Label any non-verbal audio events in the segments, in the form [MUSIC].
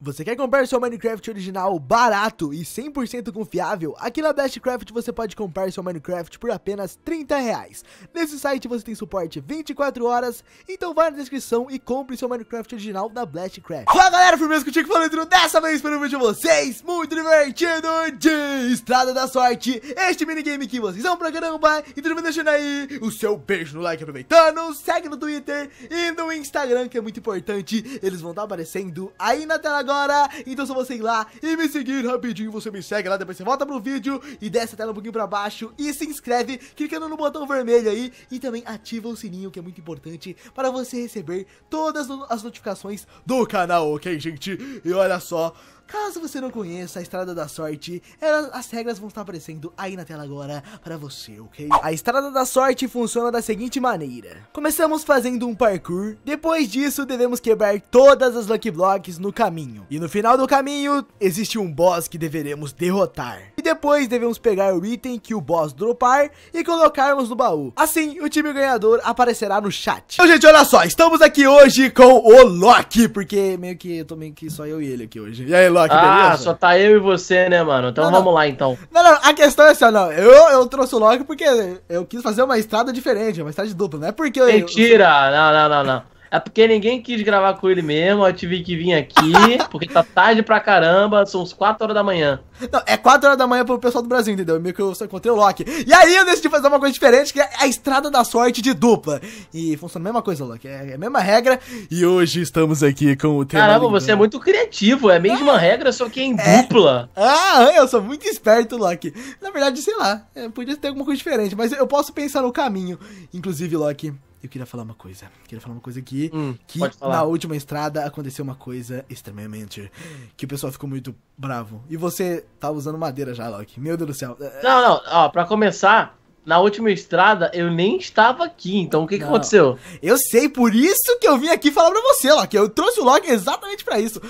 Você quer comprar seu Minecraft original barato e 100% confiável? Aqui na Bestcraft você pode comprar seu Minecraft por apenas 30 reais. Nesse site você tem suporte 24 horas, então vai na descrição e compre seu Minecraft original da Bestcraft. Fala galera, mesmo que eu tinha que falar dessa vez para o vídeo de vocês, muito divertido de Estrada da Sorte, este minigame que vocês vão pra caramba, então vai deixando aí o seu beijo no like aproveitando, segue no Twitter e no Instagram que é muito importante, eles vão estar tá aparecendo aí na tela agora. Então se você ir lá e me seguir rapidinho. Você me segue lá, depois você volta pro vídeo e desce a tela um pouquinho pra baixo e se inscreve clicando no botão vermelho aí e também ativa o sininho que é muito importante para você receber todas as notificações do canal, ok, gente? E olha só, Caso você não conheça a Estrada da Sorte, ela, as regras vão estar aparecendo aí na tela agora para você, ok? A Estrada da Sorte funciona da seguinte maneira. Começamos fazendo um parkour, depois disso devemos quebrar todas as Lucky Blocks no caminho. E no final do caminho, existe um boss que deveremos derrotar. E depois devemos pegar o item que o boss dropar e colocarmos no baú. Assim, o time ganhador aparecerá no chat. Então, gente, olha só, estamos aqui hoje com o Loki, porque meio que eu tô meio que só eu e ele aqui hoje. E aí, Loki? lá, que ah, beleza. Ah, só tá eu e você, né, mano? Então não, vamos não. lá, então. Não, não, a questão é assim, não. Eu, eu trouxe o Loki porque eu quis fazer uma estrada diferente, uma estrada de dupla, não é porque Mentira. eu... Mentira! Não, não, não, não. É porque ninguém quis gravar com ele mesmo, eu tive que vir aqui, [LAUGHS] porque tá tarde pra caramba, são uns 4 horas da manhã. Não, é 4 horas da manhã pro pessoal do Brasil, entendeu? Meio que eu só encontrei o Loki. E aí eu decidi fazer uma coisa diferente, que é a estrada da sorte de dupla. E funciona a mesma coisa, Loki, é, é a mesma regra. E hoje estamos aqui com o tema... Caramba, você é muito criativo, é a mesma é. regra, só que é em dupla. Ah, eu sou muito esperto, Loki. Na verdade, sei lá, é, podia ter alguma coisa diferente, mas eu posso pensar no caminho. Inclusive, Loki eu queria falar uma coisa. queria falar uma coisa aqui. Hum, que na última estrada aconteceu uma coisa extremamente. Que o pessoal ficou muito bravo. E você tá usando madeira já, Loki. Meu Deus do céu. Não, não. Ó, pra começar, na última estrada eu nem estava aqui. Então o que, que aconteceu? Eu sei, por isso que eu vim aqui falar pra você, Loki. Eu trouxe o Loki exatamente para isso.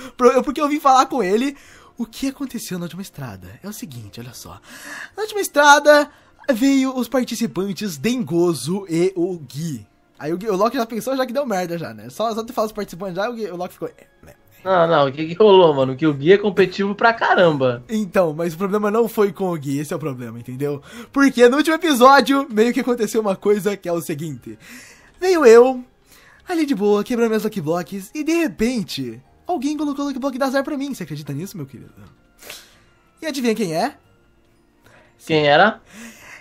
Porque eu vim falar com ele o que aconteceu na última estrada. É o seguinte, olha só. Na última estrada veio os participantes Dengozo e o Gui. Aí o, o Loki já pensou já que deu merda já, né? Só, só te falar os participantes já, o, o Loki ficou. É, né? Não, não, o que, que rolou, mano? Que o Gui é competitivo pra caramba. Então, mas o problema não foi com o Gui, esse é o problema, entendeu? Porque no último episódio, meio que aconteceu uma coisa que é o seguinte. Veio eu, ali de boa, quebrando meus Lucky Blocks, e de repente, alguém colocou o Lucky Block da azar pra mim. Você acredita nisso, meu querido? E adivinha quem é? Quem era?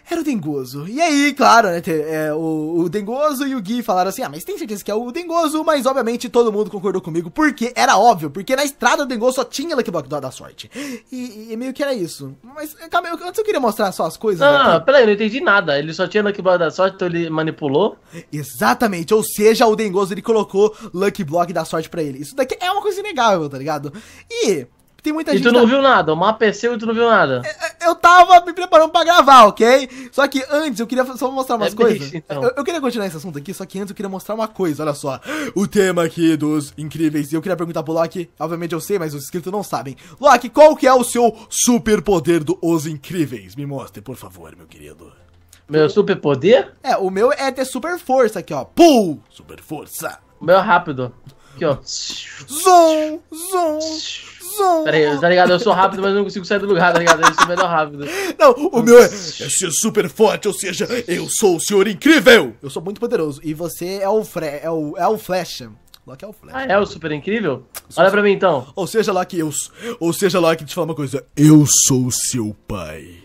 Era o Dengoso E aí, claro, né? É, o, o Dengoso e o Gui falaram assim: ah, mas tem certeza que é o Dengoso mas obviamente todo mundo concordou comigo, porque era óbvio, porque na estrada o Dengoso só tinha Lucky Block da, da sorte. E, e, meio que era isso. Mas, calma, aí, antes eu queria mostrar só as coisas. Né, ah, aqui. peraí, eu não entendi nada. Ele só tinha Lucky Block da sorte, então ele manipulou? Exatamente, ou seja, o Dengoso ele colocou Lucky Block da sorte pra ele. Isso daqui é uma coisa inegável, tá ligado? E. Tem muita e gente. E tu não viu nada, o mapa é seu e tu não viu nada. É, eu tava me preparando pra gravar, ok? Só que antes eu queria só mostrar umas é coisas. então. eu, eu, queria continuar esse assunto aqui, só que antes eu queria mostrar uma coisa, olha só. O tema aqui dos incríveis. E eu queria perguntar pro Loki, obviamente eu sei, mas os inscritos não sabem. Loki, qual que é o seu superpoder do Os Incríveis? Me mostre, por favor, meu querido. Meu superpoder? É, o meu é ter super força aqui, ó. Pum! Super força. O meu é rápido. Aqui, ó. Zoom! Zoom! Zoom. tá ligado? Eu sou rápido, mas não consigo sair do lugar, tá ligado? Eu sou melhor rápido. Não, o meu é, sou super forte, ou seja, eu sou o senhor incrível. Eu sou muito poderoso. E você é o, Fre é o, é o Flash. Loki é o Flash. Ah, é o super incrível? Olha pra mim então. Ou seja, Loki, eu. Ou seja, Loki, te falar uma coisa. Eu sou o seu pai.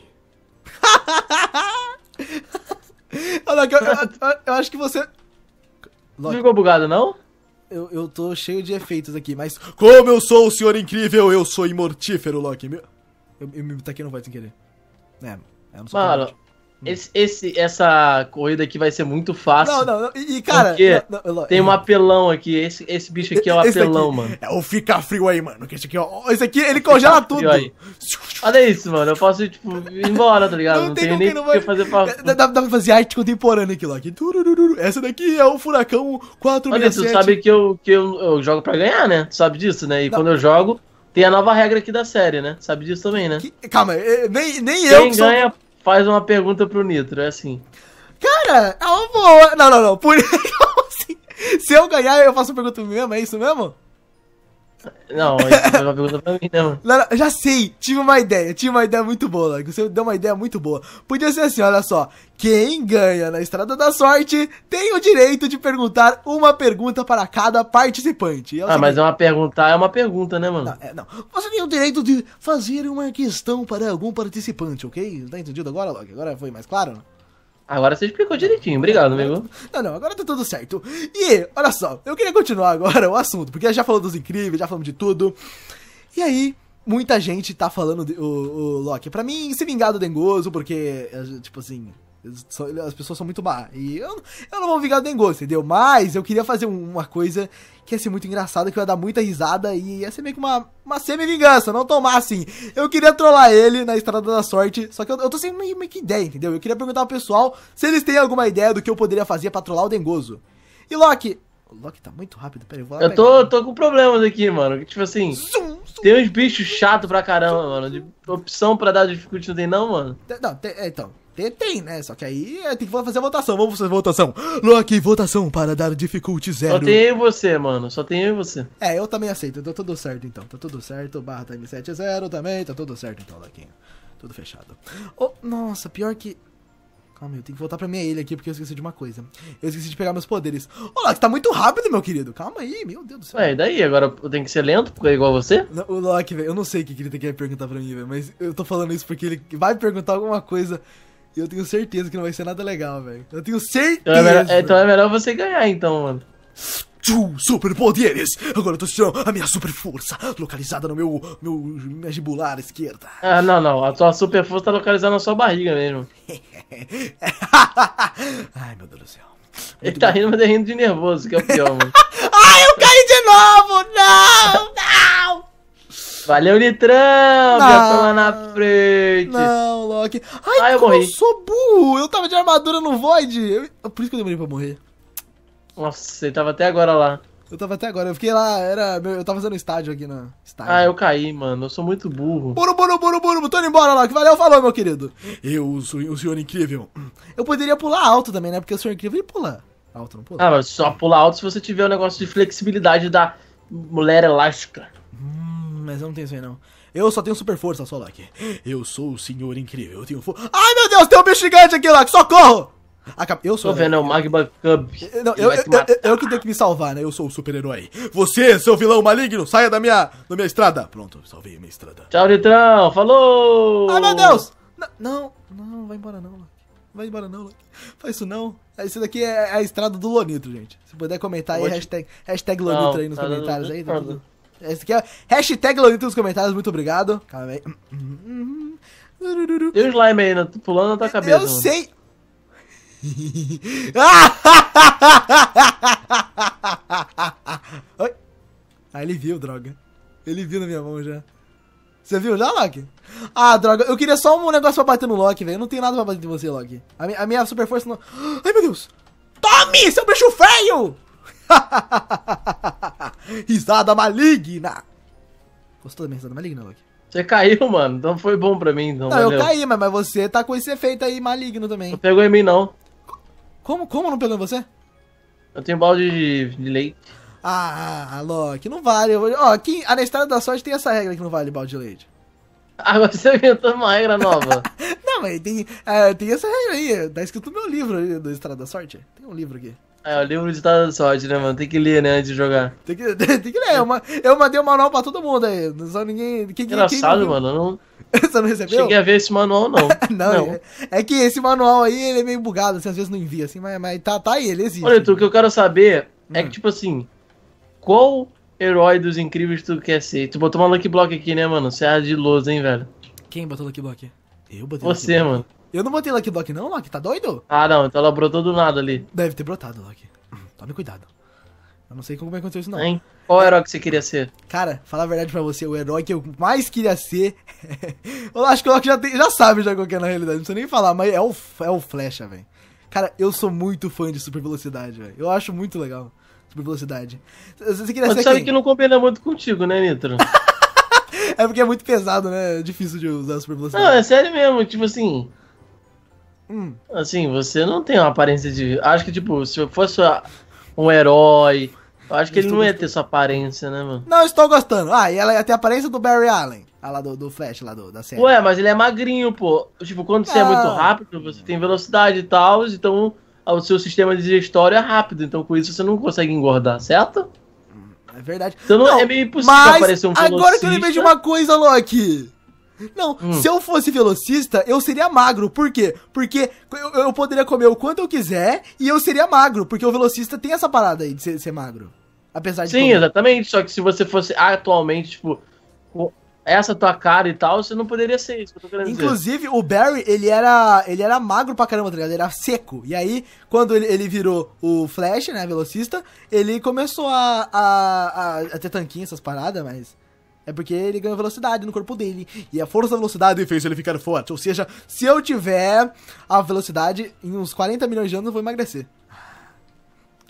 Loki, [LAUGHS] eu, eu, eu, eu acho que você. Loki. Não ficou bugado, não? eu, eu tô cheio de efeitos aqui, mas. Como eu sou o senhor incrível, eu sou imortífero, Loki. Meu... Eu, eu me taquei no voz sem querer. É, eu não sou Mano, esse, esse, essa corrida aqui vai ser muito fácil. Não, não, não. E, cara, porque não, não, tem um apelão aqui. Esse, esse bicho aqui é o um apelão, mano. É o fica frio aí, mano. esse aqui, ó. É esse aqui, ele congela tudo. Aí. Olha isso, mano. Eu posso, tipo, ir embora, tá ligado? Não, não tem nem o vai... que fazer pra. É, dá, dá, pra fazer arte contemporânea aqui, Loki. Essa daqui é o Furacão 4 Olha, tu sabe que, eu, que eu, eu jogo pra ganhar, né? Tu sabe disso, né? E quando eu jogo, tem a nova regra aqui da série, né? Sabe disso também, né? Que... Calma, eh, nem, nem Quem eu. Quem ganha. Sou faz uma pergunta pro Nitro, é assim. Cara, é uma boa. Não, não, não. Por... [LAUGHS] Assim, se eu ganhar, eu faço uma pergunta mesmo, é isso mesmo? Não, não é pergunta pra mim, não. não. já sei, tive uma ideia, tive uma ideia muito boa, Você deu uma ideia muito boa. Podia ser assim, olha só. Quem ganha na Estrada da Sorte tem o direito de perguntar uma pergunta para cada participante. ah, mas é uma pergunta, é uma pergunta, né, mano? Não, é, não, Você tem o direito de fazer uma questão para algum participante, ok? Tá entendido agora, Loki? Agora foi mais claro? Agora você explicou direitinho, obrigado, amigo. Não, não, agora tá tudo certo. E, olha só, eu queria continuar agora [LAUGHS] o assunto, porque já falamos dos incríveis, já falamos de tudo. E aí, muita gente tá falando de, o, o Loki. Pra mim, se vingar do Dengoso, porque, eh, tipo assim, as pessoas são muito má. E eu, eu não vou vingar do dengozo entendeu? Mas eu queria fazer uma coisa que ia ser muito engraçada, que vai ia dar muita risada e ia ser meio que uma, uma semi-vingança, não tomar assim. Eu queria trollar ele na Estrada da Sorte, só que eu, eu tô sem meio, meio que ideia, entendeu? Eu queria perguntar ao pessoal se eles têm alguma ideia do que eu poderia fazer pra trollar o Dengoso. E Loki, o Loki tá muito rápido, peraí, eu vou lá Eu tô, tô, com problemas aqui, mano. Tipo assim, zoom, tem uns bichos chato pra caramba, mano. De opção pra dar dificuldade não tem, não, mano? Não, tem, é, então. Tem, né? Só que aí é, tem que fazer a votação. Vamos fazer a votação. Loki, votação para dar dificuldade zero. Só tem eu e você, mano. Só tem eu e você. É, eu também aceito. Tá tudo certo, então. Tá tudo certo. Barra time 7 é zero também. Tá tudo certo, então, Loki. Tudo fechado. Oh, nossa, pior que... Calma, eu tenho que voltar pra minha ilha aqui porque eu esqueci de uma coisa. Eu esqueci de pegar meus poderes. Ô, Loki, tá muito rápido, meu querido. Calma aí, meu Deus do céu. É, e daí? Agora eu tenho que ser lento porque é igual você? o Loki, velho, eu não sei o que ele quer perguntar pra mim, velho. Mas eu tô falando isso porque ele vai perguntar alguma coisa... E eu tenho certeza que não vai ser nada legal, velho. Eu tenho certeza. Então é, melhor, é, então é melhor você ganhar, então, mano. Tchum, poderes! Agora eu tô sentindo a minha super força localizada no meu, meu minha gibular esquerda. Ah, não, não. A sua super força tá localizada na sua barriga mesmo. [LAUGHS] Ai, meu Deus do céu. Muito Ele tá bom. rindo, mas é rindo de nervoso, que é o pior, mano. [LAUGHS] Ai, eu caí de novo! Não! Valeu, Nitram! Já tô na frente! Não, Loki. Ai, ah, eu, morri. eu sou burro! Eu tava de armadura no Void! Eu... É por isso que eu demorei pra morrer. Nossa, ele tava até agora lá. Eu tava até agora, eu fiquei lá, era. Eu tava fazendo estádio aqui na. Estádio. Ah, eu caí, mano. Eu sou muito burro. Buru, buru, buru, buru, tô indo embora, Loki. Valeu, falou, meu querido. Eu sou o senhor incrível. Eu poderia pular alto também, né? Porque o senhor incrível ele pula. Alto não pula. Ah, mas só pular alto se você tiver o um negócio de flexibilidade da mulher elástica. Hum mas eu não tenho isso aí, não. Eu só tenho super força, só, Loki. Eu sou o senhor incrível, eu tenho força. Ai, meu Deus, tem um bicho gigante aqui, Loki, socorro! Acab... Eu sou. Tô vendo, é o Magma Cub. Não, eu, eu, eu, eu, que tenho que me salvar, né? Eu sou o super-herói. Você, seu vilão maligno, saia da minha, da minha estrada. Pronto, salvei a minha estrada. Tchau, Nitrão, Falou! Ai, meu Deus! N não, não, vai embora não, Vai embora não, Loki. Faz isso não. Esse daqui é, é a estrada do Lonitro, gente. Se puder comentar aí, hashtag, hashtag Lonitro não, aí nos tá comentários aí. Tá tudo... Esse é aqui é hashtag Lolita nos comentários, muito obrigado. Calma aí. Tem um slime aí, né? pulando na tua cabeça. Eu sei. [LAUGHS] Oi. Ah, ele viu, droga. Ele viu na minha mão já. Você viu já, Loki? Ah, droga, eu queria só um negócio pra bater no Loki, velho. Eu não tenho nada pra bater em você, Loki. A, mi a minha super força não. [GASPS] Ai, meu Deus! Tome, seu bicho feio! [LAUGHS] risada maligna! Gostou da minha risada maligna, Loki? Você caiu, mano. Então foi bom pra mim. Então, não, valeu. eu caí, mas, mas você tá com esse efeito aí maligno também. Não pegou em mim, não. Como, como não pegou em você? Eu tenho balde de, de leite. Ah, Loki, não vale. Ó, aqui, a na Estrada da Sorte tem essa regra que não vale balde de leite. Agora [LAUGHS] ah, você inventou uma regra nova. [LAUGHS] não, mas tem, uh, tem essa regra aí. Tá escrito no meu livro do Estrada da Sorte. Tem um livro aqui. É, o livro ditado da sorte, né, mano? Tem que ler, né, antes de jogar. Tem que, [LAUGHS] tem que ler. Eu, eu mandei o um manual pra todo mundo aí. Só ninguém. Quem, Engraçado, quem, mano. não... [LAUGHS] Você não recebeu? Cheguei a ver esse manual, não. [LAUGHS] não, não. É, é, que esse manual aí, ele é meio bugado, Você assim, às vezes não envia, assim, mas, mas tá, tá aí, ele existe. Olha, tu, o que eu quero saber hum. é que, hum. tipo assim, qual herói dos incríveis tu quer ser? Tu botou uma Lucky Block aqui, né, mano? Você é ardiloso, hein, velho? Quem botou Lucky Block? Eu botei Você, mano. Block. Eu não botei Lucky Block não, Loki, tá doido? Ah, não, então ela brotou do nada ali. Deve ter brotado, Loki. Hum, tome cuidado. Eu não sei como vai acontecer isso, não. Hein? Qual é. herói que você queria ser? Cara, falar a verdade pra você, o herói que eu mais queria ser. [LAUGHS] eu acho que o Loki já, tem, já sabe já qual que é na realidade, não precisa nem falar, mas é o, é o Flecha, velho. Cara, eu sou muito fã de super velocidade, velho. Eu acho muito legal. Super velocidade. Você queria mas ser. sabe quem? que não combina muito contigo, né, Nitro? [LAUGHS] é porque é muito pesado, né? É difícil de usar super velocidade. Não, é sério mesmo, tipo assim. Hum. Assim, você não tem uma aparência de. Acho que, tipo, se eu fosse um herói. Eu acho que ele não gostando. ia ter sua aparência, né, mano? Não, estou gostando. Ah, e ela ia ter a aparência do Barry Allen. A lá do, do Flash, lá do, da série. Ué, mas ele é magrinho, pô. Tipo, quando você ah. é muito ah. rápido, você tem velocidade e tal, então o seu sistema digestório é rápido. Então, com isso, você não consegue engordar, certo? É verdade. Então, não, não é meio impossível aparecer um velocista. agora que eu lembrei de uma coisa, Loki. Não, hum. se eu fosse velocista, eu seria magro. Por quê? Porque eu, eu, poderia comer o quanto eu quiser e eu seria magro, porque o velocista tem essa parada aí de ser, ser magro. Apesar de. Sim, comer. exatamente. Só que se você fosse atualmente, tipo, essa tua cara e tal, você não poderia ser isso que eu tô querendo Inclusive, dizer. o Barry, ele era, ele era magro pra caramba, tá ligado? Ele era seco. E aí, quando ele, ele virou o Flash, né, velocista, ele começou a, a, a, a ter tanquinho, essas paradas, mas... É porque ele ganhou velocidade no corpo dele. E a força da velocidade fez ele ficar forte. Ou seja, se eu tiver a velocidade, em uns 40 milhões de anos eu vou emagrecer.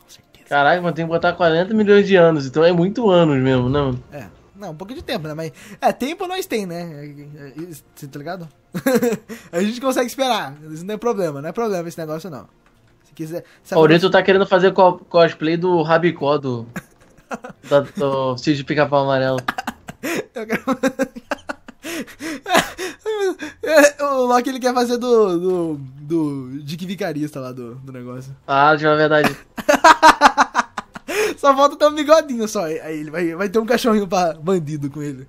Com certeza. Caraca, mas tem que botar 40 milhões de anos. Então é muito anos mesmo, não? É. Não, um pouco de tempo, né? Mas é, tempo nós tem, né? Você é, é, é, tá ligado? [LAUGHS] a gente consegue esperar. Isso não é problema, não é problema esse negócio, não. Se quiser. Se Maurício tá querendo fazer co cosplay do Rabicó do. [LAUGHS] do, do Cid Pica-Pau Amarelo. Eu quero... [LAUGHS] o Loki ele quer fazer do. do. do Dick Vicarista lá do, do negócio. Ah, de uma verdade. [LAUGHS] só falta ter um bigodinho só. Aí ele vai, vai ter um cachorrinho pra bandido com ele.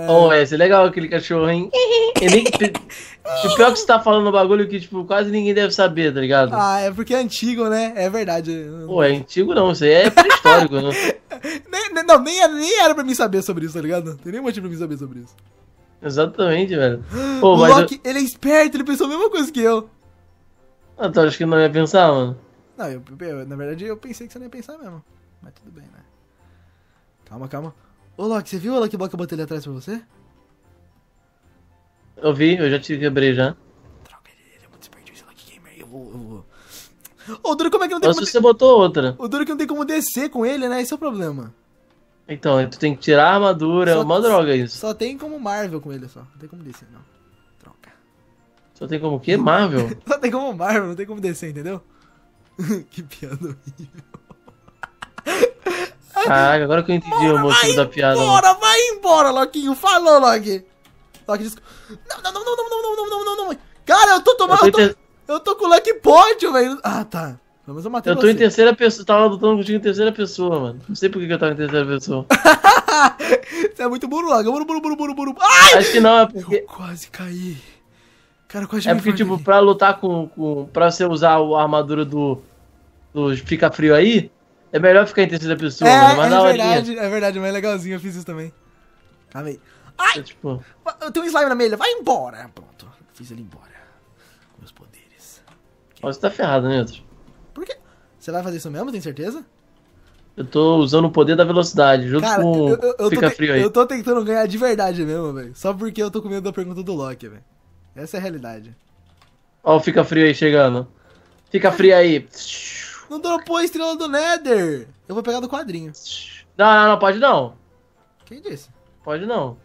É. Oh, é, legal aquele cachorro, hein? [LAUGHS] Ele, o pior é que você tá falando um bagulho que, tipo, quase ninguém deve saber, tá ligado? Ah, é porque é antigo, né? É verdade. Pô, é antigo não, isso aí é pré-histórico, né? [LAUGHS] nem, não, nem, nem era pra mim saber sobre isso, tá ligado? Não tem nem motivo pra mim saber sobre isso. Exatamente, velho. [GASPS] Pô, o Loki, eu... ele é esperto, ele pensou a mesma coisa que eu. Ah, tu acha que não ia pensar, mano? Não, eu, eu, na verdade eu pensei que você não ia pensar mesmo. Mas tudo bem, né? Calma, calma. Ô, Loki, você viu o Lucky Block que eu botei ali atrás pra você? Eu vi, eu já te quebrei já. Droga, ele é muito esperto, esse Lucky Gamer. Eu vou... Eu vou... Ô, duro como é que não tem Mas como... você botou outra. O duro que não tem como descer com ele, né? Esse é o problema. Então, tu tem que tirar a armadura, é só, é uma droga isso. Só tem como Marvel com ele, só. Não tem como descer, não. Troca. Só tem como o quê? Marvel? [LAUGHS] só tem como Marvel, não tem como descer, entendeu? [LAUGHS] que piada horrível. Caraca, agora que eu entendi o motivo da piada. Bora, vai embora, Loquinho. Falou, Loki. Loki diz... Não, não, não, não, não, não, não, não, não, não. Cara, eu tô tomando... Eu tô, eu tô, ter... eu tô com o Lucky Point, velho. Ah, tá. menos eu matei Eu tô você. em terceira pessoa. Tava lutando contigo em terceira pessoa, mano. Não sei por que eu tava em terceira pessoa. [LAUGHS] Você é muito burro, Lago. Buru, buru, buru, buru, buru. Ai! Acho que não, é porque... Eu quase caí. Cara, quase É porque, tipo, ali. pra lutar com, com... Pra você usar a armadura do... Do Fica Frio aí... É melhor ficar em terceira pessoa, é, mano. Mas é verdade, é verdade, mas é legalzinho, eu fiz isso também. Amei. É, Ai! É, tipo... Eu tenho um slime na meia, vai embora! Pronto, fiz ele embora. Com meus poderes. Ó, você tá ferrado, né, outro? Por quê? Você vai fazer isso mesmo, tem certeza? Eu tô usando o poder da velocidade, junto Cara, com eu, eu, eu Fica Frio aí. Eu tô tentando ganhar de verdade mesmo, velho. Só porque eu tô com medo da pergunta do Loki, velho. Essa é a realidade. Ó, o Fica Frio aí chegando. Fica Frio aí. Não dropou a estrela do Nether. Eu vou pegar do quadrinho. Não, não, não, pode não. Quem disse? Pode não.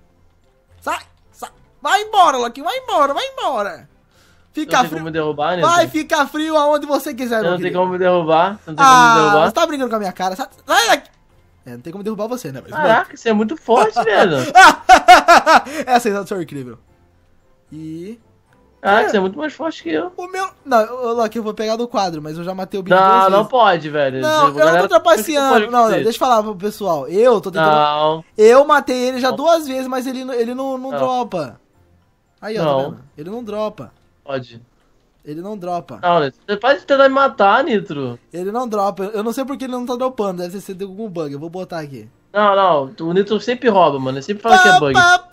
Sai, sai. Vai embora, Loki, vai embora, vai embora. Fica não frio. Como me derrubar, né? Vai ficar frio aonde você quiser, Você não tem como me derrubar. não tem ah, como me ah, derrubar. Você tá brincando com a minha cara. Sai daqui. É, não tem como derrubar você, né? Mas Caraca, você é muito forte, [LAUGHS] velho. Essa é, a foi é incrível. E. Ah, é. você é muito mais forte que eu. O meu. Não, Loki, eu vou pegar do quadro, mas eu já matei o bicho. Não, não pode, velho. Não, eu não tô trapaceando. Não, não, deixa eu falar pro pessoal. Eu tô tentando. Não. Eu matei ele já não. duas vezes, mas ele, ele não, não, não. dropa. Aí, ó, tá não. Tá ele não dropa. Pode. Ele não dropa. Não, né, você pode tentar me matar, Nitro. Ele não dropa. Eu não sei porque ele não tá dropando. Deve ser algum bug. Eu vou botar aqui. Não, não, o Nitro sempre rouba, mano. Ele sempre fala que é bug. Pá,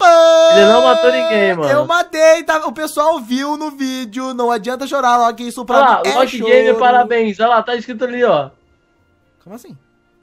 Ele não matou ninguém, mano. Eu matei, tá? O pessoal viu no vídeo, não adianta chorar, Loki, isso pra Olha lá, mim é Loki Game, parabéns. Olha lá, tá escrito ali, ó. Como assim?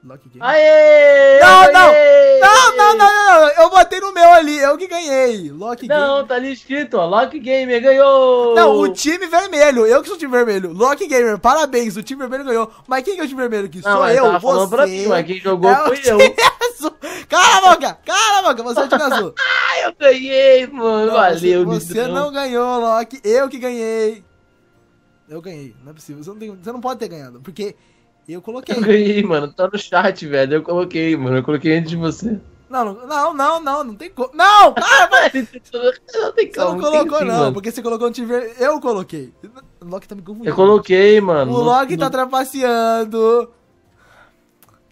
Lucky Game. Aê! Não, não! Não, não, não, não, Eu botei no meu ali, eu é que ganhei. Lock Game. Não, tá ali escrito, ó. Lock Gamer ganhou! Não, o time vermelho, eu que sou o time vermelho. Lock Gamer, parabéns, o time vermelho ganhou. Mas quem que é o time vermelho aqui? Sou eu, você. Pra mim, mas quem jogou é foi eu. [LAUGHS] Cala a boca! Cala a boca, você é o time [LAUGHS] azul. Ah, eu ganhei, mano. Valeu, Você não ganhou, Lock. Eu que ganhei. Eu ganhei, não é possível. Você não, tem, você não pode ter ganhado, porque e eu coloquei. Eu ganhei, mano. Tá no chat, velho. Eu coloquei, mano. Eu coloquei antes de você. Não, não, não, não, não [LAUGHS] tem como. Não, cara, mas... não tem como. Você não colocou, não, porque você colocou no tiver Eu coloquei. O Loki tá me confundindo. Eu coloquei, mano. O Loki no... tá trapaceando.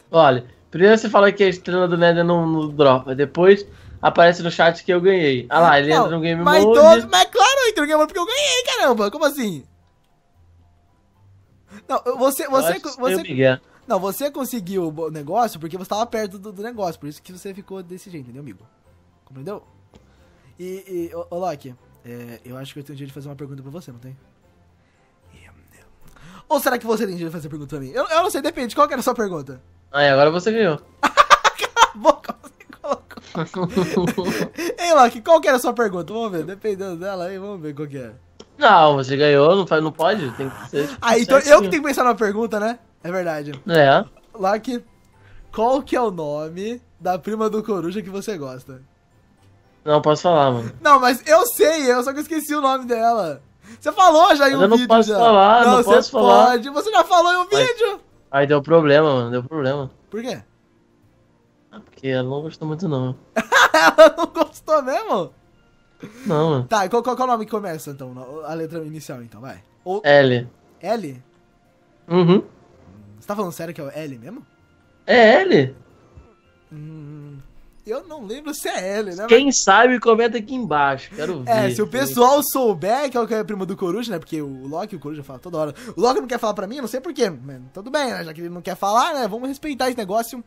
Olha, primeiro você fala que é a estrela do Nether não, não dropa. Depois aparece no chat que eu ganhei. Ah lá, ele não, entra no Game mas Mode. Todos, mas claro, entra no Game Mode porque eu ganhei, caramba. Como assim? Não, você, você, você, não, você conseguiu o negócio porque você estava perto do, do, negócio, por isso que você ficou desse jeito, entendeu, amigo? Compreendeu? E, e ô, ô Loki, é, eu acho que eu tenho direito de fazer uma pergunta pra você, não tem? Ou será que você tem direito de fazer pergunta pra mim? Eu, eu não sei, depende, qual que era a sua pergunta? Ah, agora você ganhou. [LAUGHS] Cala a boca, você colocou. [LAUGHS] Ei, Loki, qual que era a sua pergunta? Vamos ver, dependendo dela aí, vamos ver qual que é. Não, você ganhou, não, faz, não pode, tem que ser. Tipo, ah, então eu que tenho que pensar na pergunta, né? É verdade. É. Lá que. Qual que é o nome da prima do coruja que você gosta? Não, posso falar, mano. Não, mas eu sei, eu só que eu esqueci o nome dela. Você falou já em um vídeo. Eu não vídeo, posso já. falar, não, não posso falar. Pode. Você já falou em um mas... vídeo. Aí deu problema, mano, deu problema. Por quê? Ah, porque ela não gostou muito, não. [LAUGHS] ela não gostou mesmo? Não, mano. Né? Tá, qual, qual, qual é o nome que começa, então? A letra inicial, então, vai. O... L. L? Uhum. Você tá falando sério que é o L mesmo? É L? Hum, eu não lembro se é L, né? Quem mas... sabe comenta aqui embaixo, quero é, ver. É, se o pessoal souber que é o que é primo do Coruja, né? Porque o Loki, o Coruja fala toda hora. O Loki não quer falar pra mim, não sei porquê, mas tudo bem, né? Já que ele não quer falar, né? Vamos respeitar esse negócio.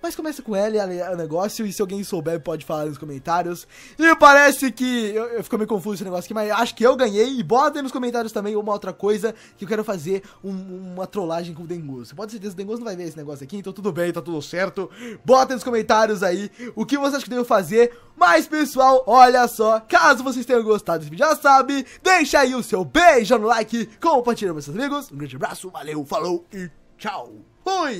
Mas começa com L o negócio, e se alguém souber, pode falar nos comentários. E parece que. Eu, eu fico meio confuso esse negócio aqui, mas acho que eu ganhei. E bota aí nos comentários também uma outra coisa que eu quero fazer um, uma trollagem com o Dengoso. Pode certeza que o Dengoso não vai ver esse negócio aqui, então tudo bem, tá tudo certo. Bota aí nos comentários aí o que você acha que devo fazer. Mas, pessoal, olha só, caso vocês tenham gostado desse vídeo, já sabe, deixa aí o seu beijo no like, compartilha com seus amigos. Um grande abraço, valeu, falou e tchau. Fui!